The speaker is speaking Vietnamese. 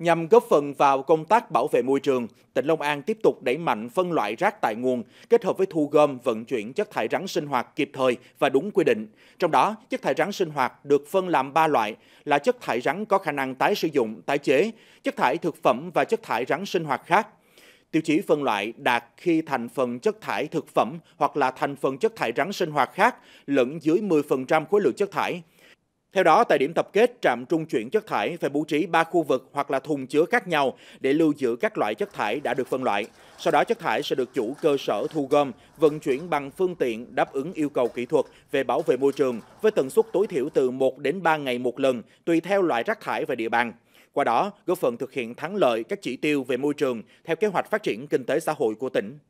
Nhằm góp phần vào công tác bảo vệ môi trường, tỉnh Long An tiếp tục đẩy mạnh phân loại rác tại nguồn, kết hợp với thu gom, vận chuyển chất thải rắn sinh hoạt kịp thời và đúng quy định. Trong đó, chất thải rắn sinh hoạt được phân làm 3 loại là chất thải rắn có khả năng tái sử dụng, tái chế, chất thải thực phẩm và chất thải rắn sinh hoạt khác. Tiêu chí phân loại đạt khi thành phần chất thải thực phẩm hoặc là thành phần chất thải rắn sinh hoạt khác lẫn dưới 10% khối lượng chất thải. Theo đó, tại điểm tập kết, trạm trung chuyển chất thải phải bố trí 3 khu vực hoặc là thùng chứa khác nhau để lưu giữ các loại chất thải đã được phân loại. Sau đó chất thải sẽ được chủ cơ sở thu gom, vận chuyển bằng phương tiện đáp ứng yêu cầu kỹ thuật về bảo vệ môi trường với tần suất tối thiểu từ 1 đến 3 ngày một lần, tùy theo loại rác thải và địa bàn. Qua đó, góp phần thực hiện thắng lợi các chỉ tiêu về môi trường theo kế hoạch phát triển kinh tế xã hội của tỉnh.